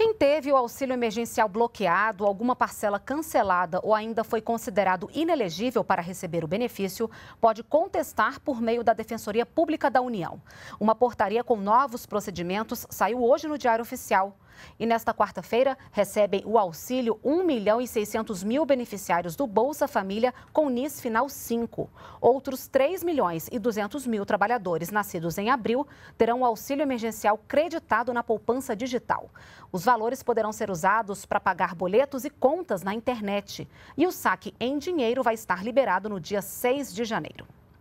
Quem teve o auxílio emergencial bloqueado, alguma parcela cancelada ou ainda foi considerado inelegível para receber o benefício, pode contestar por meio da Defensoria Pública da União. Uma portaria com novos procedimentos saiu hoje no Diário Oficial. E nesta quarta-feira, recebem o auxílio 1 milhão e 600 mil beneficiários do Bolsa Família com NIS Final 5. Outros 3 milhões e 200 mil trabalhadores nascidos em abril terão o auxílio emergencial creditado na poupança digital. Os valores poderão ser usados para pagar boletos e contas na internet. E o saque em dinheiro vai estar liberado no dia 6 de janeiro.